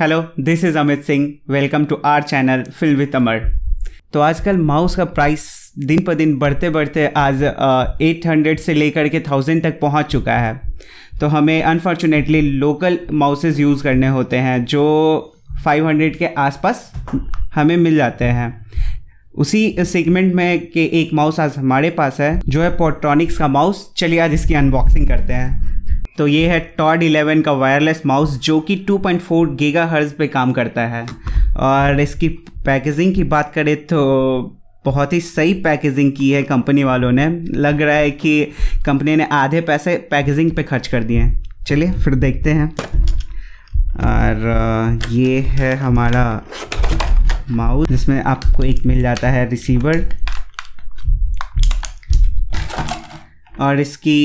hello this is Amit Singh welcome to our channel film with Amar तो आजकल mouse का price दिन पर दिन बढ़ते बढ़ते आज एट uh, हंड्रेड से लेकर के थाउजेंड तक पहुंच चुका है तो हमें अनफॉर्चुनेटली लोकल माउसेस यूज़ करने होते हैं जो फाइव हंड्रेड के आसपास हमें मिल जाते हैं उसी सेगमेंट में के एक माउस आज हमारे पास है जो है पोट्रॉनिक्स का माउस चलिए आज इसकी अनबॉक्सिंग करते हैं तो ये है टॉड 11 का वायरलेस माउस जो कि 2.4 पॉइंट पे काम करता है और इसकी पैकेजिंग की बात करें तो बहुत ही सही पैकेजिंग की है कंपनी वालों ने लग रहा है कि कंपनी ने आधे पैसे पैकेजिंग पे खर्च कर दिए हैं चलिए फिर देखते हैं और ये है हमारा माउस जिसमें आपको एक मिल जाता है रिसीवर और इसकी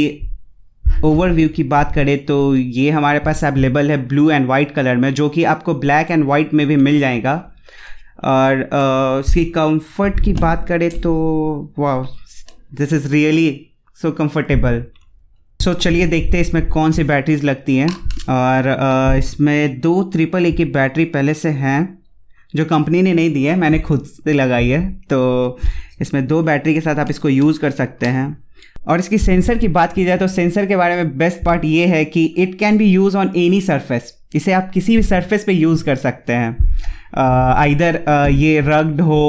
ओवरव्यू की बात करें तो ये हमारे पास अवेलेबल है ब्लू एंड वाइट कलर में जो कि आपको ब्लैक एंड वाइट में भी मिल जाएगा और उसकी कंफर्ट की बात करें तो वाह this is really so comfortable so चलिए देखते हैं इसमें कौन सी बैटरीज लगती हैं और uh, इसमें दो ट्रिपल ए की बैटरी पहले से हैं जो कंपनी ने नहीं दी है मैंने खुद से लगाई है तो इसमें दो बैटरी के साथ आप इसको यूज़ कर सकते हैं और इसकी सेंसर की बात की जाए तो सेंसर के बारे में बेस्ट पार्ट ये है कि it can be use on any surface इसे आप किसी भी सरफेस पे यूज़ कर सकते हैं आइधर ये रग्ड हो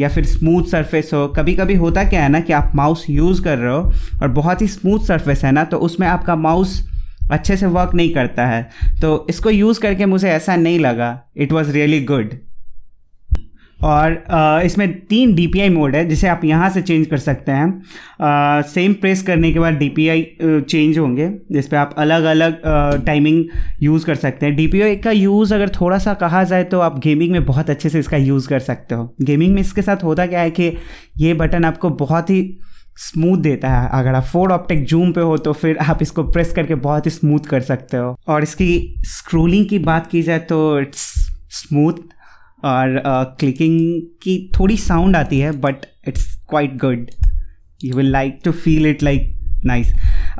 या फिर स्मूथ सरफेस हो कभी कभी होता क्या है ना कि आप माउस यूज़ कर रहे हो और बहुत ही स्मूथ सरफेस है ना तो उसमें आपका माउस अच्छे से वर्क नहीं करता है तो इसको यूज़ करके मुझे ऐसा नहीं लगा इट वॉज़ रियली गुड और इसमें तीन डी पी आई मोड है जिसे आप यहाँ से चेंज कर सकते हैं सेम प्रेस करने के बाद डी पी आई चेंज होंगे जिस पर आप अलग अलग टाइमिंग यूज़ कर सकते हैं डी पी आई का यूज़ अगर थोड़ा सा कहा जाए तो आप गेमिंग में बहुत अच्छे से इसका यूज़ कर सकते हो गेमिंग में इसके साथ होता क्या है कि ये बटन आपको बहुत ही स्मूथ देता है अगर आप फोर ऑप्टिक जूम पे हो तो फिर आप इसको प्रेस करके बहुत ही स्मूथ कर सकते हो और इसकी स्क्रोलिंग की बात की जाए तो इट्स स्मूथ और क्लिकिंग uh, की थोड़ी साउंड आती है but it's quite good you will like to feel it like nice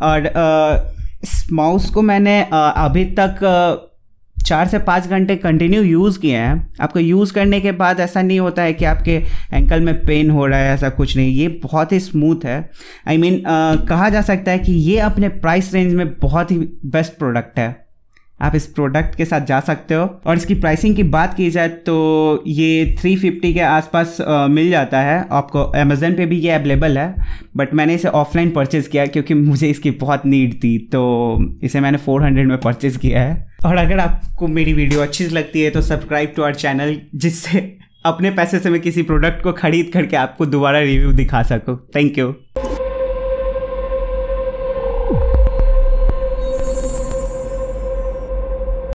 और uh, इस माउस को मैंने uh, अभी तक uh, चार से पाँच घंटे कंटिन्यू यूज़ किए हैं आपको यूज़ करने के बाद ऐसा नहीं होता है कि आपके एंकल में पेन हो रहा है ऐसा कुछ नहीं ये बहुत ही स्मूथ है I I mean mean, uh, कहा जा सकता है कि ये अपने प्राइस रेंज में बहुत ही बेस्ट प्रोडक्ट है आप इस प्रोडक्ट के साथ जा सकते हो और इसकी प्राइसिंग की बात की जाए तो ये 350 के आसपास मिल जाता है आपको अमेजन पे भी ये अवेलेबल है बट मैंने इसे ऑफलाइन परचेज़ किया क्योंकि मुझे इसकी बहुत नीड थी तो इसे मैंने 400 में परचेज़ किया है और अगर आपको मेरी वीडियो अच्छी लगती है तो सब्सक्राइब टू आवर चैनल जिससे अपने पैसे से मैं किसी प्रोडक्ट को खरीद करके आपको दोबारा रिव्यू दिखा सकूँ थैंक यू